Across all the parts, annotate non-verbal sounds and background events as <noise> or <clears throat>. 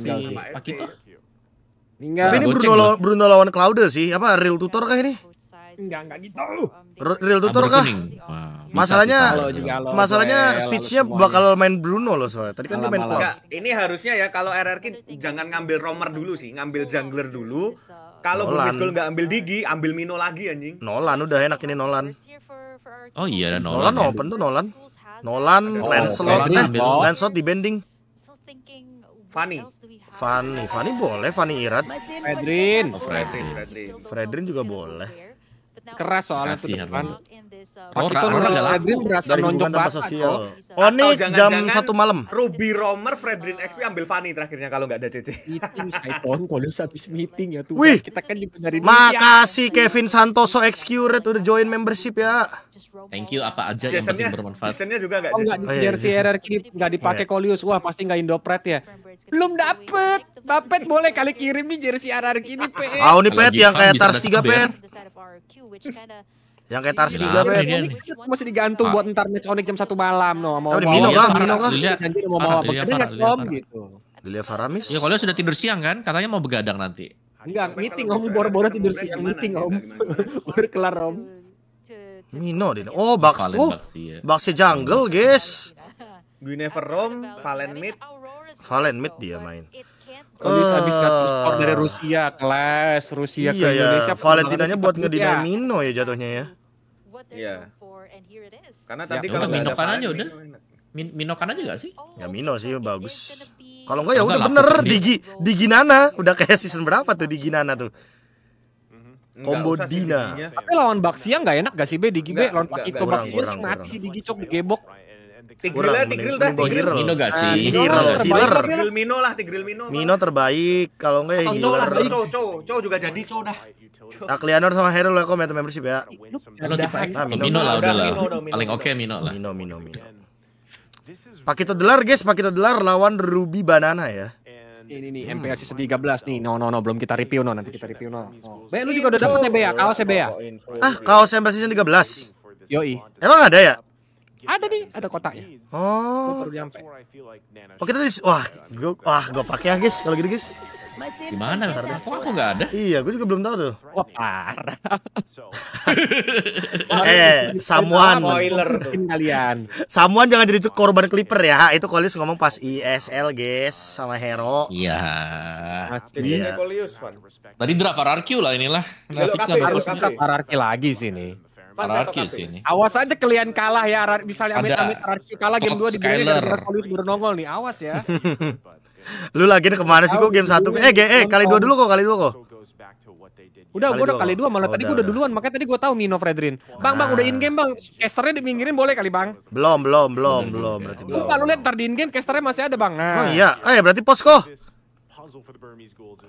si ya. Pakito? Iya. Tinggal. Tapi ini Bruno, Bruno lawan Claude sih. Apa real tutor kah ini? Enggak, enggak gitu. Real tutor kah? Wow. Masalahnya masalahnya stitchnya bakal main Bruno loh soalnya. Tadi kan dia main Claude. ini harusnya ya kalau RRQ jangan ngambil romer dulu sih, ngambil jungler dulu. Kalau Nolan. nggak ambil Digi, ambil Mino lagi anjing. Nolan udah enak ini Nolan. Oh iya Nolan. Nolan ya. open tuh Nolan. Oh, Nolan, oh, Lancelot, okay. Eh, Lancelot di bending. Fani. Fani, Fani boleh, Fani Irat. Fredrin. Oh, Fredrin. Fredrin juga boleh keras soalnya tuh depan. Rocky tuh Nurul Green berasa nonjok banget. Sosial. Oni oh, jam satu malam. Ruby Romer, Fredrin XP ambil Fanny terakhirnya kalau nggak ada CC. <laughs> Meeting Skypon kalau habis meeting ya tuh. Wih, kita kan juga dari. Makasih Kevin Santoso XQ Red udah join membership ya. Thank you apa aja yang penting bermanfaat. jason juga nggak oh, Jason. Oh, jersey RRQ nggak dipakai iya. Kolius. Wah, pasti nggak Indopret ya. Belum dapet. <laughs> Bapet boleh kali kirim <laughs> nih jersey Ararik ini Pet. Mau nih Pet yang kayak Tars 3 Pet. Yang kayak Tars 3 Pet. Masih digantung buat ntar match onik jam 1 malam no. Mau Mino kah? Mino kah? Janji mau mau apa? Karena enggak gitu. Dilihat Faramis. Ya kalau sudah tidur siang kan, katanya mau begadang nanti. Enggak, meeting om, boro-boro tidur siang, meeting iya, om. <laughs> Baru kelar om. Mino deh. Oh, bakso. Oh, bakso iya. jungle, guys. Guinevere, rom, Valen mid. Valen mid dia main. Tulis habis ekspor eh. dari Rusia, kelas Rusia iya, ke iya. Indonesia. Ya. Valentinanya buat ngedinamin Mino ya jatuhnya ya. Iya. Karena tadi ya, kalau Mino kan aja ya udah. Min Mino kan aja gak sih? Oh, ya Mino sih bagus. Kalau ya enggak ya udah bener Digi Digi Nana udah kayak season berapa tuh Digi Nana tuh. Mm-hmm. Combo Dina. Tapi lawan Baxia ya enggak enak gak sih B Digi B lawan Pakito Baxia sih mati sih Digi cok digebok. Tigril lah, Tigril dah, Tigril. Mino gak sih? Ah, Mino healer. Tigril Mino lah, Tigril Mino. Mino terbaik, kalau enggak ya healer. Cow lah, Cow, Cow, Cow juga jadi Cow dah. Aklianor sama Hero lah, kok membership ya. Ah, Mino lah, udah lah. Paling oke Mino lah. Mino, Mino, Mino. Pakito Delar guys, Pakito Delar lawan Ruby Banana ya ini nih MPL season 13 nih. No no no belum kita review no nanti kita review no. Oh. Be lu juga udah dapet ya Be ya kaos ya Be ya? Ah kaos MPL season 13. Yoi. Emang ada ya? Ada nih, ada kotaknya. Oh. Baru nyampe. Oh kita di wah, gua wah gua pakai ya guys kalau gitu guys. Gimana ntar Kok aku nggak ada? Iya, gue juga belum tahu tuh. Wah parah. <laughs> Eh, eh, samuan. Spoiler kalian. Samuan jangan jadi korban clipper ya. Itu Kolis ngomong pas ISL guys sama Hero. Iya. Iya. Tadi draft RRQ lah inilah. Nah, fix RRQ lagi sini hierarki sih ini. Awas aja kalian kalah ya, misalnya amit-amit hierarki kalah game 2 di gara-gara Polius baru nongol nih, awas ya. <laughs> Lu lagi kemana sih kok game 1? Eh, eh, kali 2 dulu kok, kali 2 kok. Udah, gue udah kali dua malah oh, tadi gue udah duluan, makanya tadi gue tau Nino Fredrin. Bang, bang, udah in game bang, casternya diminggirin boleh kali bang? Belum, belum, belum, belum, berarti belum. Lupa lu liat ntar di in game casternya masih ada bang. Nah. Oh iya, eh berarti kok?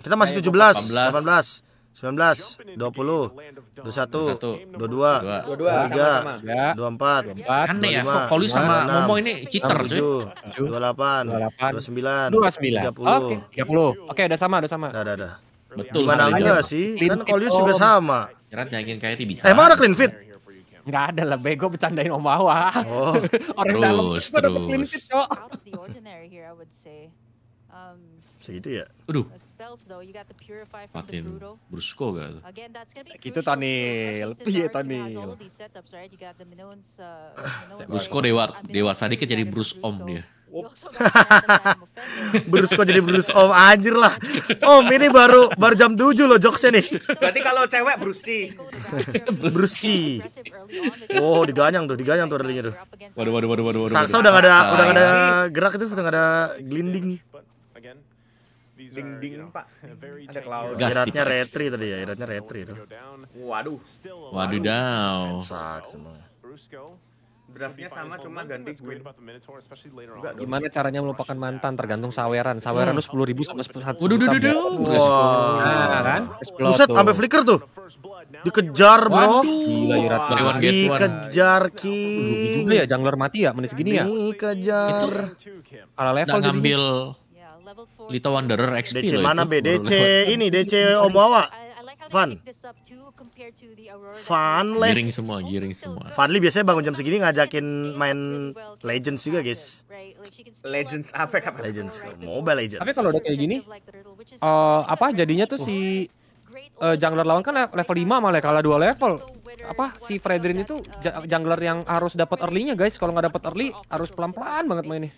Kita masih 17, 18. 19, 20, 21, 22, 22, 23, 24, 25, empat kan ya, sama 26, 27, 28, 28, 29, 29 30. Oke, okay. 30. Oke, udah sama, udah sama. Udah, udah, udah. Betul. Gimana enggak sih? Clean kan Kolius juga sama. Jerat yakin kayak bisa. Emang ada clean fit? Enggak ada lah, bego bercandain Om Bawa. Oh, <laughs> Orang terus, dalam, terus. Clean fit, cok. Segitu ya? Aduh. Makin brusko gak tuh? Gitu Tanil, piye Tanil. brusko dewa, dewasa dikit jadi brus Om dia. <laughs> brusko jadi brus Om, anjir lah. Om ini baru baru jam 7 loh jokesnya nih. Berarti kalau cewek Brucey. Brucey. Oh, diganyang tuh, diganyang tuh tuh. Waduh, waduh, waduh, waduh. waduh udah gak ada, udah ada gerak itu, udah gak ada glinding dinding pak <laughs> ada cloud iratnya retri tadi ya iratnya retri tuh waduh waduh Dao. sak semua draftnya sama cuma ganti Gwyn gimana caranya melupakan mantan tergantung saweran saweran tuh sepuluh ribu sama sepuluh satu waduh waduh waduh kan buset sampai flicker tuh dikejar bro gila irat banget dikejar ki juga ya jungler mati ya menit segini ya dikejar ala level ngambil Lita Wanderer XP DC loh mana itu. BDC ini DC Omawa Fun Fun le giring semua giring semua Fadli biasanya bangun jam segini ngajakin main Legends juga guys Legends apa kapan Legends Mobile Legends tapi kalau udah kayak gini uh, apa jadinya tuh si uh, jungler lawan kan level 5 malah ya, kalah dua level apa si Fredrin itu jungler yang harus dapat early-nya guys kalau nggak dapat early harus pelan-pelan banget mainnya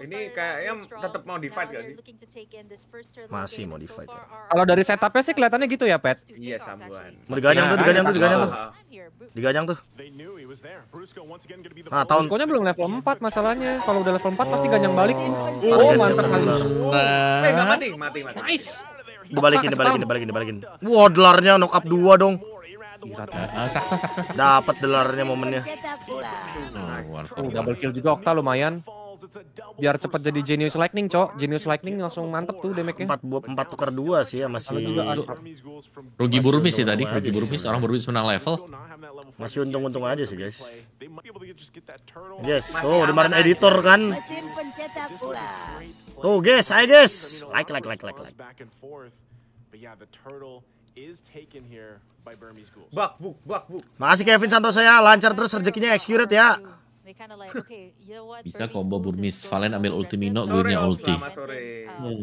ini kayaknya tetap mau fight gak sih? Masih mau fight ya. Kalau dari setupnya sih kelihatannya gitu ya, Pet. Iya, sambuan. Mau diganyang tuh, iya, diganyang tuh, iya. diganyang tuh. Diganyang tuh. Nah, tahun brusco belum level 4 masalahnya. Kalau udah level 4 pasti oh. ganyang balik. Oh, mantap halus. Eh, enggak mati, mati, mati. Nice dibalikin, dibalikin, dibalikin, dibalikin. Wah, wow, knock up 2 dong. saksa, saksa, saksa. Dapat delarnya momennya. Oh, double kill juga Okta lumayan. Biar cepat jadi Genius Lightning, Cok. Genius Lightning langsung mantep tuh damage-nya. 4 empat tukar 2 sih ya masih. Rugi Burmis sih tadi, rugi Burmis. Orang Burmis menang level. Masih untung-untung aja sih, guys. Yes, oh, dimarin editor kan. Oh, guess, I guess. Like, like, like, like, like. Back and forth. But yeah, the turtle is taken here by Burmese ghouls. Buck, buck, buck, buck. Makasih Kevin Santoso ya, lancar terus rezekinya execute ya. Bisa combo Burmis Valen ambil Ultimino, gue nya ulti. Um, hmm.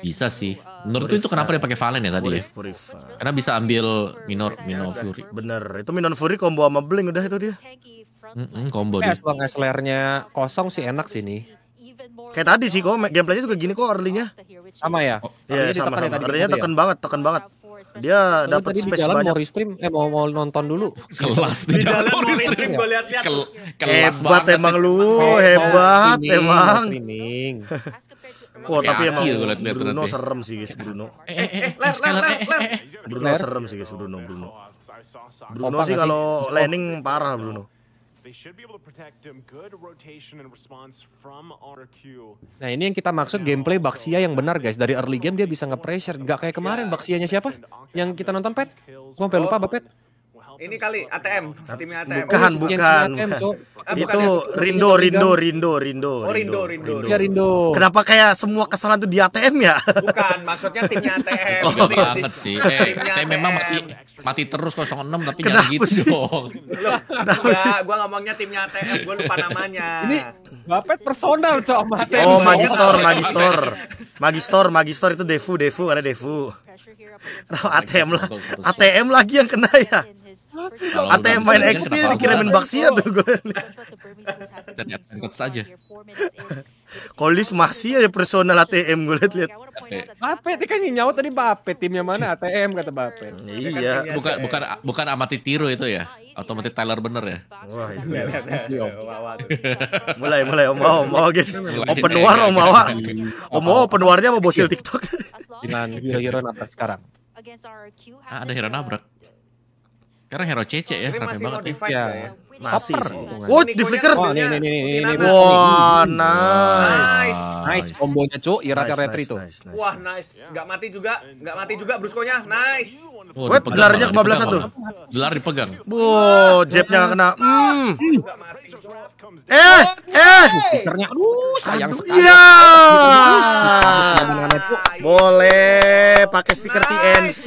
Bisa sih. Uh, Menurutku itu kenapa dia pakai Valen ya tadi ya? Karena bisa ambil Minor Minor Fury. Bener, itu Minor Fury combo sama Blink udah itu dia. Mm -mm, combo ya, dia. nya kosong sih enak sih nih. Kayak tadi sih kok gameplaynya juga gini kok early-nya. Sama ya? Oh, iya, sama. sama. early ya. tekan ya? banget, tekan banget. Dia dapat space jalan Mau restream eh mau, mau nonton dulu. Kelas di, di jalan, jalan mau restream gue lihat liat Kel kelas hebat banget. emang lu, hebat emang. Streaming. Wah, tapi emang Bruno iya, serem sih guys, Bruno. Eh, eh, eh, ler, ler, ler, eh, eh, eh, Bruno serem sih guys, Bruno, Bruno. Bruno sih kalau landing parah Bruno. Nah ini yang kita maksud gameplay Baxia yang benar guys. Dari early game dia bisa nge-pressure. Gak kayak kemarin Baxianya siapa? Yang kita nonton Pet? Gua sampai lupa Bapet ini kali ATM, timnya ATM. Bukan, oh, bukan. ATM, itu Rindo, Rindo, Rindo, Rindo. Oh, Rindo, Rindo. Rindo. Ya, Rindo. Kenapa kayak semua kesalahan tuh di ATM ya? Bukan, maksudnya timnya ATM. oh, sih. Eh, ATM memang mati mati terus 06 tapi Kenapa jangan gitu sih? dong. Loh, gua gua ngomongnya timnya ATM, gua lupa namanya. Ini Bapet personal, Cok, ATM. Oh, Magistor, Magistor. Magistor, Magistor itu Devu, Devu, ada Devu. ATM lah. ATM lagi yang kena ya. ATM yang main XP dikirimin baksinya tuh gue. Ternyata ikut saja. Kolis masih aja personal ATM gue liat-liat. Ya? Bape kan tadi kan nyawa tadi Bape timnya mana ATM kata Bape. Iya. Bukan bukan bukan amati tiru itu ya. Otomatis Tyler bener ya. Iya. Iya, mulai mulai om Awa om Awa guys. Open war om Awa. Om Awa open warnya mau bosil TikTok. Dengan hero-hero nabrak sekarang. Ah, ada hero nabrak. Karena hero CC oh, ya, rame banget ya. ya. Masih. Oh, di flicker. Oh, ini, ini, ini, ini. nih. Wah, nice. Nice kombonya, Cuk. Ya nice, retri itu. Wah, nice. Gak mati juga, Gak mati juga bruskonya. Nice. Wait, gelarnya ke 15 tuh. Gelar dipegang. Wow, jabnya kena. Hmm. Gak mati. Eh, eh. Puternya. Aduh, sayang sekali. Iya. Boleh pakai stiker TNC.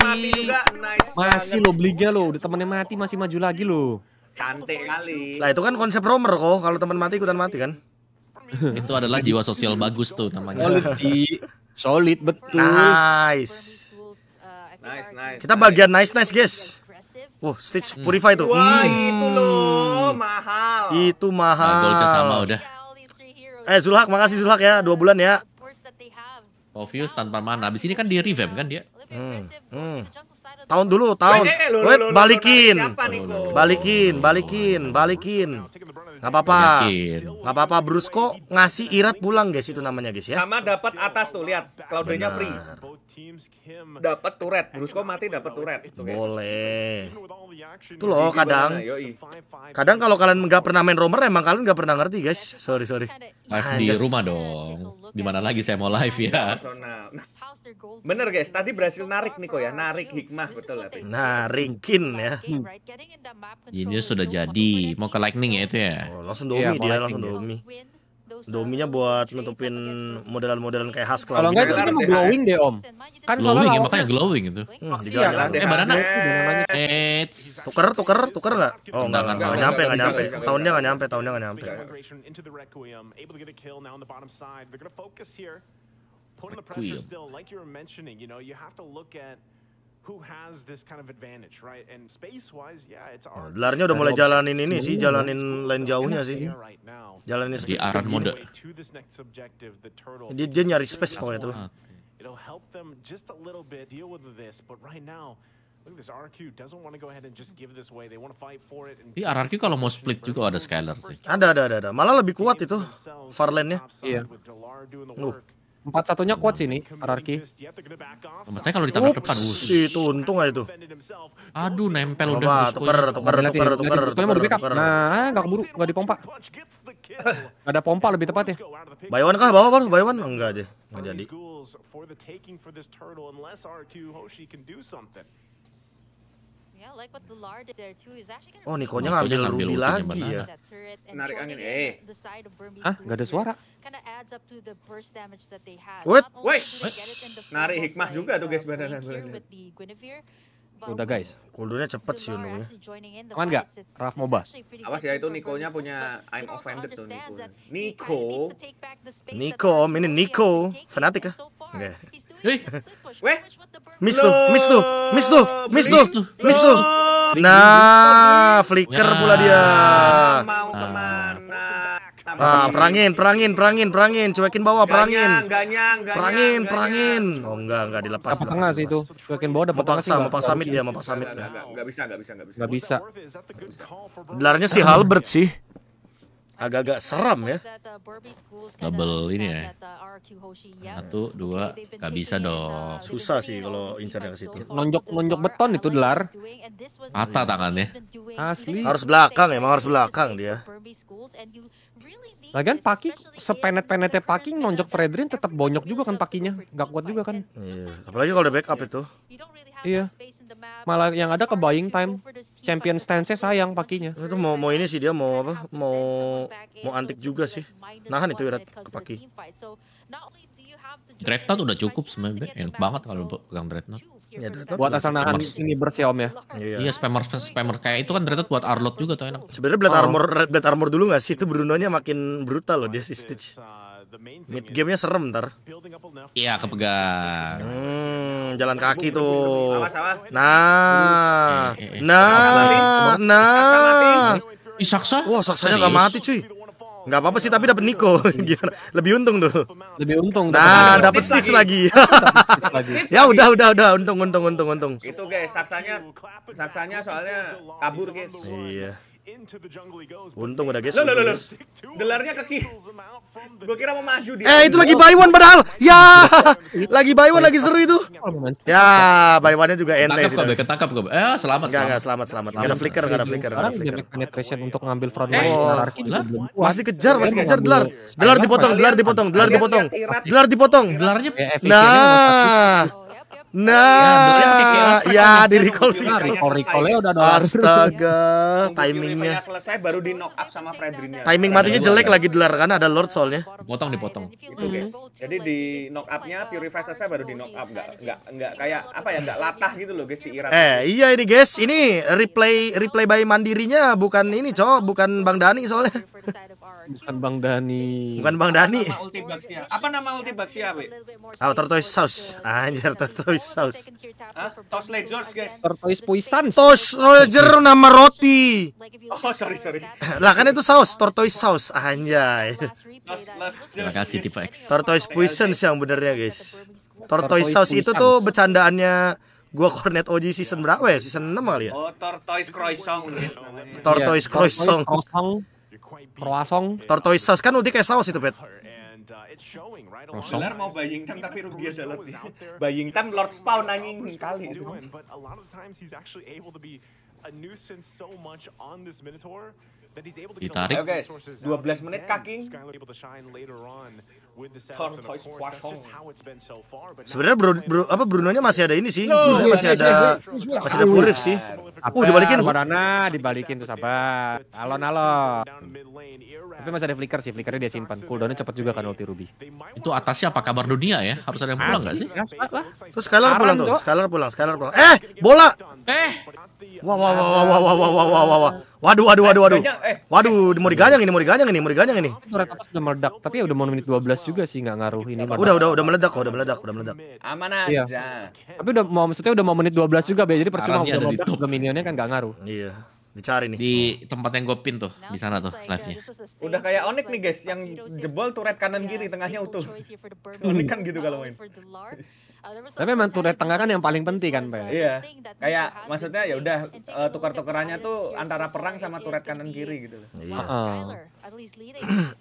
Masih lo belinya lo, udah temennya mati masih maju lagi lo. Cantik kali. Lah itu kan konsep romer kok, kalau teman mati ikutan mati kan. <laughs> itu adalah jiwa sosial bagus tuh namanya. Solid, Solid betul. Nice. Nice, nice. Kita bagian nice, nice, guys. Wah, wow, Stitch hmm. purify tuh. Wah, hmm. itu loh mahal. Itu nah, mahal. Nah, sama udah. Eh Zulhak, makasih Zulhak ya, dua bulan ya. Ovius tanpa mana. Abis ini kan di revamp kan dia. Hmm. hmm. Tahun dulu, tahun. Eh, balikin. balikin, balikin, balikin. nggak apa-apa. nggak apa-apa. Brusko ngasih irat pulang guys itu namanya guys ya. Sama dapat atas tuh lihat Claudenya free. Dapat turret. Brusko mati dapat turret Boleh. Itu loh kadang. Kadang kalau kalian nggak pernah main romer emang kalian nggak pernah ngerti guys. Sorry sorry. Live di rumah dong. Dimana lagi saya mau live ya. Bener guys. Tadi berhasil narik nih kok ya. Narik hikmah betul ya. Nah, Ringkin ya. Hmm. ini iya, sudah jadi. Mau ke Lightning ya itu ya? Oh, langsung Domi yeah, dia langsung Domi. Dominya buat nutupin modelan-modelan kayak khas Kalau nggak itu kan mau glowing deh Om. Kan glowing ya, makanya glowing itu. di Eh Barana. Eh tuker tuker tuker nggak? Oh nggak nggak nggak nyampe nggak nyampe. Tahunnya nggak nyampe, tahunnya nggak nyampe. Requiem. Nah, larnya udah mulai jalanin ini sih, iya, jalanin iya. lain jauhnya sih. Jalanin di arah mode. Dia, dia nyari space pokoknya tuh. It'll help them just a little bit deal with this, but right now Look, this RQ doesn't want to go ahead and just give this away. They want to fight for it. Iya, RQ kalau mau split juga ada Skyler sih. Ada, ada, ada, ada. Malah lebih kuat itu farlane-nya. Iya. Uh. Empat satunya kuat sini nih, Ararki. Maksudnya kalau ditabrak depan, si Itu untung aja itu. Aduh, nempel udah. Tuker, tuker, tuker, tuker, tuker, Nah, ah, nggak keburu, nggak dipompa. Gak ada pompa lebih tepat ya. Bayuan kah bawa bang? Bayuan enggak aja nggak jadi. Oh, Nikonya ngambil ngambil Ruby lagi ya. Menarik angin, eh. Hah? Gak ada suara. What? Woi. Narik hikmah juga tuh guys uh, badan Udah guys. Cooldownnya cepet sih untungnya. Aman gak? Raf Moba. Awas ya itu Nikonya punya I'm offended tuh Niko. Niko. Niko, ini Niko. Fanatik ya? Enggak. Hei. Weh. Miss tuh, miss tuh, miss tuh, miss tuh, miss tuh. Nah, flicker ya. pula dia. Ah, perangin, perangin, perangin, perangin, cuekin bawah, perangin. Perangin, perangin. Oh, enggak, enggak dilepas. Apa tengah sih itu. Cuekin bawah dapat tengah sama Mau samit dia, mau samit. Enggak bisa, enggak bisa, enggak bisa. Enggak bisa. Gelarnya si Halbert sih agak-agak seram ya. Double ini ya. ya. Satu, dua, gak bisa dong. Susah sih kalau yang ke situ. Nonjok nonjok beton itu delar. Mata tangannya. Asli. Harus belakang ya, emang harus belakang dia. Lagian Paki sepenet-penetnya Paki nonjok Fredrin tetap bonyok juga kan pakinya. Gak kuat juga kan. Iya. Apalagi kalau udah backup itu. Iya. Malah yang ada ke buying time. Champion stance sayang pakinya. Nah, itu mau mau ini sih dia mau apa? Mau mau antik juga sih. Nahan itu Irat paki. Dreadnought udah cukup sebenarnya. Enak banget kalau pegang Dreadnought. Ya, buat asal nahan ini bersih ya, om ya. Iya, iya spammer spammer kayak itu kan Dreadnought buat Arlot juga tuh enak. Sebenarnya Blade oh. Armor Blade Armor dulu gak sih? Itu bruno makin brutal loh dia si Stitch. Mid gamenya serem ntar. Iya, kepegang. Hmm jalan kaki tuh. Nah, eh, eh, eh. nah, nah. isaksa, Wah saksanya nggak mati cuy. Nggak apa-apa sih tapi dapat Niko. <laughs> Lebih untung tuh. Lebih untung. Nah, dapat <laughs> Stitch lagi. ya udah udah udah untung untung untung untung. Itu guys, saksanya saksanya soalnya kabur guys. Iya. Untung udah guys. Lo lo lo. Gelarnya ke kiri. Gua kira mau maju eh, dia. Eh, itu lagi buy one padahal. Ya. <laughs> lagi buy one lagi seru itu. Ya, buy one-nya juga ente sih. Ketangkap gitu. ketangkap Eh, selamat. Enggak, enggak, selamat, selamat. Enggak ada flicker, enggak ada flicker, enggak ada flicker. penetration untuk ngambil front line Masih kejar, masih kejar gelar. Gelar dipotong, gelar dipotong, gelar dipotong. Gelar dipotong. Gelarnya. Eh, nah. Nah, iya, ya, ya di recall recall udah dolar. Astaga, timingnya selesai baru di knock up sama Fredrinya. Timing matinya jelek ya. lagi dilar karena ada Lord soalnya. Potong dipotong. Gitu guys. Jadi di knock upnya Purify selesai baru di knock up enggak enggak enggak kayak apa ya enggak latah gitu loh guys si ira. Eh, iya ini guys, ini replay replay by mandirinya bukan ini, Cok, bukan Bang Dani soalnya. Bukan Bang Dani. Bukan Bang Dani. Apa nama ulti Baxia? Apa nama ulti Baxia, Be? Oh, tortoise sauce. Anjir, tortoise sauce. Hah? Tosle George, guys. Tortoise poison. Tos Roger nama roti. Oh, sorry, sorry. lah kan itu saus, tortoise sauce. Anjay. Terima kasih tipe X. Tortoise poison sih yang benernya, guys. Tortoise, sauce itu tuh bercandaannya gua cornet OG season berapa ya? Season 6 kali ya? Oh, tortoise croissant guys Tortoise croissant. Croissant. Tortoise sauce kan udah kayak saus itu, Bet. Uh, Belar mau buying time tapi rugi adalah <laughs> buying time Lord Spawn nanging kali itu. Ditarik. Oke, okay, 12 menit kaking. Sebenarnya Bruno, Bruno, apa Brunonya masih ada ini sih. masih ada masih ada Purif sih. Apa, uh dibalikin. Marana dibalikin tuh sabar. Alon-alon. Tapi masih ada flicker sih, flickernya dia simpan. Cooldownnya cepat juga kan ulti Ruby. Itu atasnya apa kabar dunia ya? Harus ada yang pulang nggak sih? Terus Skylar pulang tuh, Skylar pulang, Skylar pulang. Eh, bola. Eh. Wah wah wah wah wah wah wah wah wah. Waduh, waduh, waduh, waduh. Eh, eh, waduh, mau diganyang ini, mau diganyang ini, mau diganyang ini. Turret atas sudah meledak, tapi ya udah mau menit dua belas juga sih nggak ngaruh ini. Udah, udah, udah meledak kok, udah meledak, udah meledak. Aman iya. aja. Iya. Tapi udah mau maksudnya udah mau menit dua belas juga, jadi percuma udah ditutup. ke minionnya kan nggak ngaruh. Iya. Dicari nih. Di tempat yang gue pin tuh, di sana tuh live-nya. Udah kayak onik nih guys, yang jebol turret kanan kiri tengahnya utuh. Unik <laughs> kan gitu kalau main. <laughs> Uh, tapi memang turret tengah kan yang paling penting kan, Pak. Ya? Iya. Kayak maksudnya ya udah uh, tukar-tukarannya tuh antara perang sama turret kanan kiri gitu loh. Iya. Uh. <clears throat>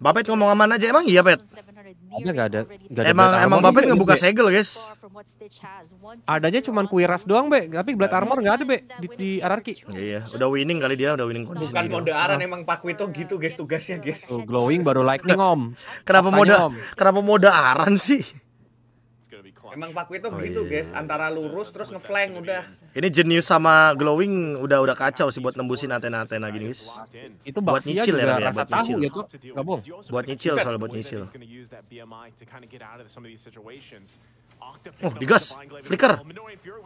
Bapet ngomong aman aja emang iya Pet. Ada ada. Gak ada emang emang Bapet ngebuka buka iya. segel guys. Adanya cuman kuiras doang be, tapi blade armor nggak ada be di, di RRQ. Iya, udah winning kali dia, udah winning kondisi. Bukan mode aran emang Pak Wito gitu guys tugasnya guys. Oh, glowing baru lightning om. kenapa mode kenapa mode aran sih? Emang paku itu oh, gitu, iya. guys. Antara lurus terus ngeflank udah. Ini jenius sama glowing udah udah kacau sih buat nembusin antena-antena gini, guys. Itu buat ya ya, nyicil ya, ya buat nyicil. gitu. Gabung. Buat nyicil soal buat nyicil. Oh, digas. Flicker.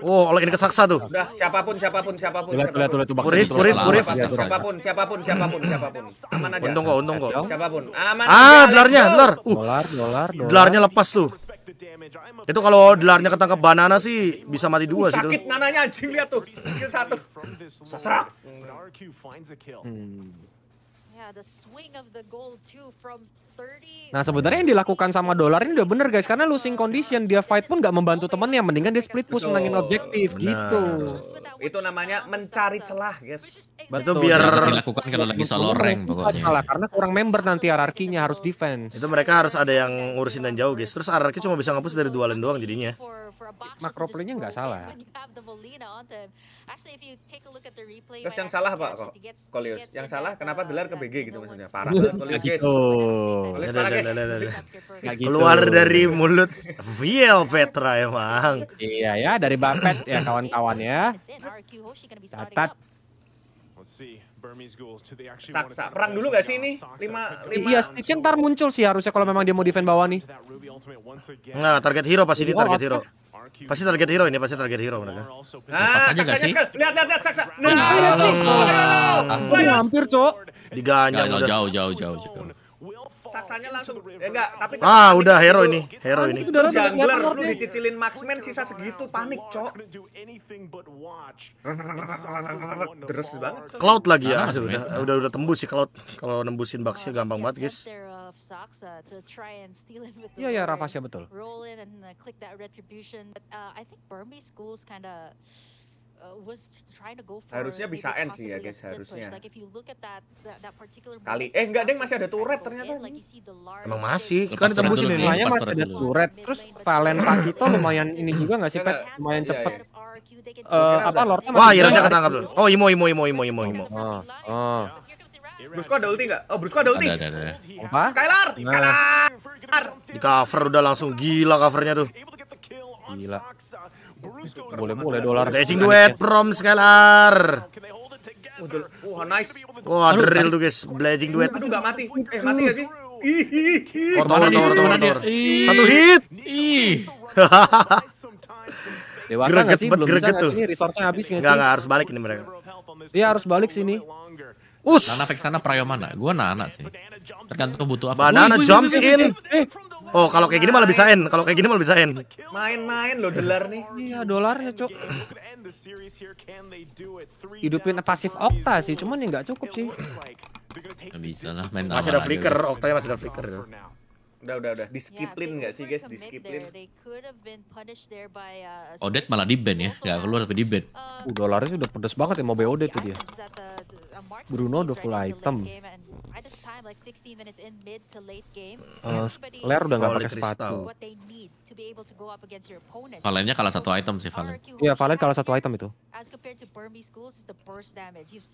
Oh, oleh ini ke saksa tuh. Udah, siapapun siapapun siapapun. Lihat lihat lihat tuh Urif, urif, urif. Siapapun, siapapun, siapapun, siapapun. Aman aja. Untung kok, untung kok. Siapapun. Aman. Ah, dolarnya, dolar. Uh. Dolar, dolar, dolar. Dolarnya lepas tuh. Itu kalau dilarnya ketangkap banana sih bisa mati dua uh, sih. Sakit nananya anjing lihat tuh. Satu. Sasrak. Hmm. Nah sebenarnya yang dilakukan sama iya. dolar ini udah bener guys karena losing iya. condition dia fight pun nggak membantu temennya mendingan dia split push menangin objektif gitu. Itu namanya mencari celah guys. Betul biar dilakukan kalau lagi solo rank pokoknya. lah, karena kurang member nanti hierarkinya harus defense. Itu mereka harus ada yang ngurusin dan jauh guys. Terus hierarki cuma bisa ngapus dari dua lane doang jadinya play nya nggak salah. Terus yang salah Pak kok? Kolius. Yang salah kenapa Delar ke BG gitu maksudnya? Parah banget Kolius guys. Kolius parah guys. Gitu. Keluar dari mulut Viel Petra emang. Iya ya dari Bapet ya kawan kawannya ya. Catat. Saksa. Perang dulu gak sih ini? Lima, lima. Iya, Stitch ntar muncul sih harusnya kalau memang dia mau defend bawah nih. Nah, target hero pasti di target hero. Pasti target hero ini, pasti target hero mereka. Ah, saksanya sekali. Lihat, lihat, lihat, saksa. Nah, lihat lihat, lihat. hampir, Cok. Diganyang. Jauh, jauh, jauh, jauh. Saksanya langsung ya enggak, tapi Ah, kan udah hero ini, hero ini. jangan jungler lu dicicilin maxman sisa segitu panik, Cok. Deres banget. Cloud lagi ya, ah, udah udah udah tembus sih Cloud. Kalau nembusin boxnya gampang banget, guys of Soxa uh, to try and steal it with the yeah, yeah, Raffas, betul. roll in and uh, click that retribution. But uh, I think Burmese schools kind of uh, was trying to go for harusnya bisa end sih ya guys harusnya like if you look at that, that, that particular kali eh enggak deh masih ada turret ternyata like emang masih kan tembusin ini masih ada turret terus Valen Pakito lumayan ini juga nggak sih Pet lumayan iya, cepet iya. Eh uh, apa Lordnya wah Iranya ketangkap tuh oh Imo Imo Imo Imo Imo Imo oh, oh. Brusco ada ulti nggak? Oh, Brusco ada ulti. Ada, ada, ada. Apa? Skylar, nah. Skylar. Di cover udah langsung gila covernya tuh. Gila. Boleh boleh dolar. Racing duet from Skylar. Wah, oh, nice. Oh, ada real tuh guys, blazing duet. Aduh, nggak mati. Eh, mati nggak sih? Ih, ih, ih. Tower, Satu hit. Ih. <laughs> Dewasa greget, sih? Belum bisa tuh. Ini resource-nya habis nggak sih? Nggak, harus balik ini mereka. Iya, harus balik sini. Us. Nana fake sana prayo mana? Gua Nana sih. Tergantung butuh apa. Banana Uy, jumps in. Oh, kalau kayak gini malah bisa end. Kalau kayak gini malah bisa end. Main-main lo dolar nih. Iya, dolar ya Cok. Hidupin pasif Okta sih, cuman ya nggak cukup sih. Enggak bisa lah main Masih ada flicker, Oktanya masih ada flicker. Udah, udah, udah. Disiplin nggak sih guys? Disiplin. Odet uh, oh, malah di ban ya, nggak keluar tapi di ban. Uh, dolarnya sudah pedes banget ya mau BOD tuh dia. Bruno udah full item. Uh, Ler udah nggak pakai sepatu. Valennya kalah satu item sih Valen. Iya Valen kalah satu item itu.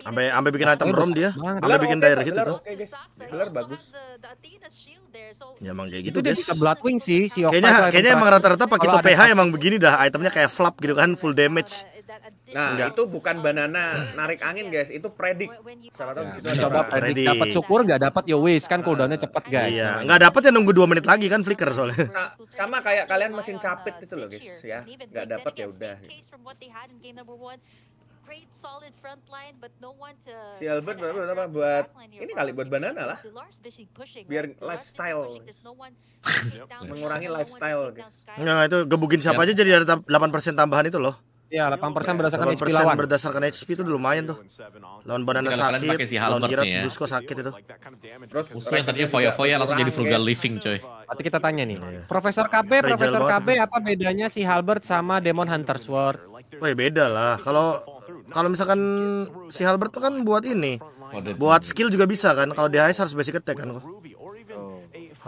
Sampai sampai bikin item rom dia. Sampai bikin okay, daerah gitu tuh. bagus. Ya emang kayak gitu dia guys. Bloodwing sih si Kayaknya kayaknya emang rata-rata pakai itu PH emang begini dah itemnya kayak flap gitu kan full damage. Nah, Enggak. itu bukan oh. banana <coughs> narik angin, iya. guys. Itu predik. Salah tahu ya. situ ada Coba predik. Dapat syukur nggak dapat ya wis kan cooldownnya cepet, iya. guys. Iya, nggak dapat ya nunggu 2 menit lagi kan flicker soalnya. Nah, sama kayak kalian mesin capit itu loh, guys, ya. Nggak dapat ya udah. Si Albert buat apa? Buat ini kali buat banana lah. Biar lifestyle. Mengurangi lifestyle, guys. Nah, itu gebukin siapa aja jadi ada delapan persen tambahan itu loh. Ya, 8 persen berdasarkan HP lawan. berdasarkan HP itu lumayan tuh. Lawan Banana sakit, si lawan Girat, ya. Dusko sakit itu. Terus Musuh yang tadinya foya-foya langsung jadi frugal living coy. Nanti kita tanya nih. Yeah. Profesor KB, Profesor KB itu. apa bedanya si Halbert sama Demon Hunter Sword? Wah beda lah. Kalau kalau misalkan si Halbert tuh kan buat ini, buat skill juga bisa kan. Kalau di harus basic attack kan.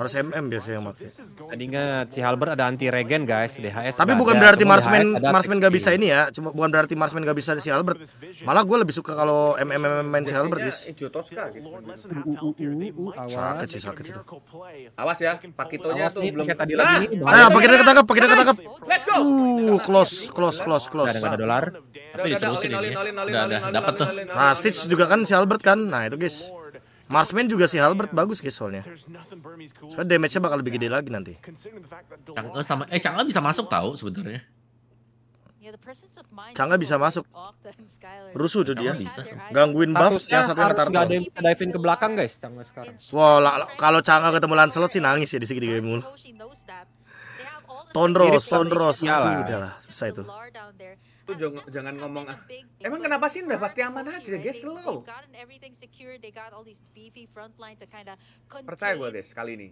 Harus MM biasanya yang pakai. Tadi ingat si Halbert ada anti regen guys, DHS. Tapi bukan berarti Marsmen Marsmen gak nggak bisa ini ya. Cuma bukan berarti Marsmen nggak bisa si Halbert. Malah gue lebih suka kalau MM main si Halbert guys. Sakit sih sakit itu. Awas ya, Pakitonya tuh belum tadi lagi. Ah, Pakito ketangkap, Pakito ketangkap. Let's go. Uh, close, close, close, close. Ada dolar. Tapi diterusin ini. Udah, udah, dapat tuh. Nah, Stitch juga kan si Albert kan. Nah, itu guys. Marsman juga si Halbert bagus guys soalnya. Soalnya damage-nya bakal lebih gede lagi nanti. Cangga sama eh Cangga bisa masuk tahu sebenarnya. Cangga bisa masuk. Rusuh tuh dia. Gangguin buff yang satu yang ada yang dive ke belakang guys Cangga sekarang. Wah, wow, kalau Cangga ketemu Lancelot sih nangis ya di segitiga mulu. Tonros, Tonros, aduh udahlah, susah itu. Tuh jangan, jangan ngomong ah. Emang kenapa sih udah pasti aman aja, guys, slow. Percaya gue deh kali ini.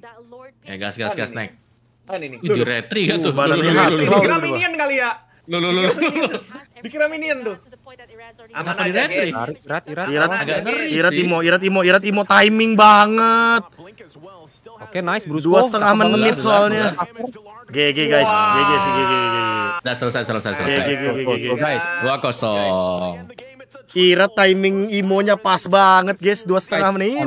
Ya gas gas gas naik. Kan ini. Udah retri kan tuh. Dikira minion kali ya. Lu lu lu. Dikira minion tuh. Anak di red Irat, Irat, Irat, agak ngeri Irat Imo, Irat Imo, Irat Imo timing banget. Oke, okay, nice Bruce. Dua setengah menit soalnya. GG guys, GG sih GG GG. Udah selesai selesai selesai. GG GG guys, dua kosong. Irat timing Imonya pas banget guys, dua setengah menit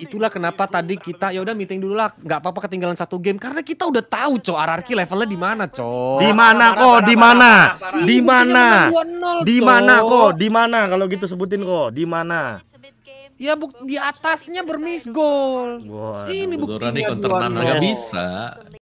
itulah kenapa tadi kita ya udah meeting dulu lah nggak apa-apa ketinggalan satu game karena kita udah tahu co RRQ levelnya di mana co di mana kok di mana di mana di mana kok di mana kalau gitu sebutin kok di mana Ya buk di atasnya bermis gol. Ini buktinya. Ini kontra bisa.